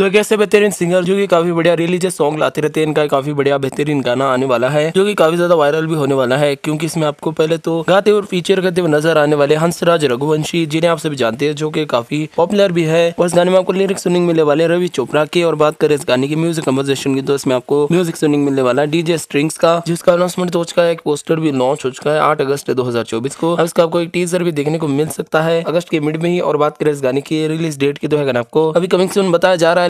तो एक ऐसे बेहतरीन सिंगर जो की काफी बढ़िया रिलीजियस सॉन्ग लाते रहते हैं इनका काफी बढ़िया बेहतरीन गाना आने वाला है जो की काफी ज्यादा वायरल भी होने वाला है क्योंकि इसमें आपको पहले तो गाते और फीचर करते हुए नजर आने वाले हंसराज रघुवंशी जिन्हें आप सभी जानते हैं जो की काफी पॉपुलर भी है और इस गाने में आपको लिरिक सुनिंग मिलने वाले रवि चोपड़ा के और बात करें इस गाने की म्यूजिक कम्पोजिशन की तो इसमें आपको म्यूजिक सुनिंग मिलने वाला है डीजे स्ट्रिंग्स का जिसका अनाउंसमेंट तो हो चुका है एक पोस्टर भी लॉन्च हो चुका है आठ अगस्त दो को अब इसका आपको एक टीजर भी देखने को मिल सकता है अगस्त के मिड में ही और बात करें इस गाने की रिलीज डेट की तो है आपको अभी कमिंग सुन बताया जा रहा है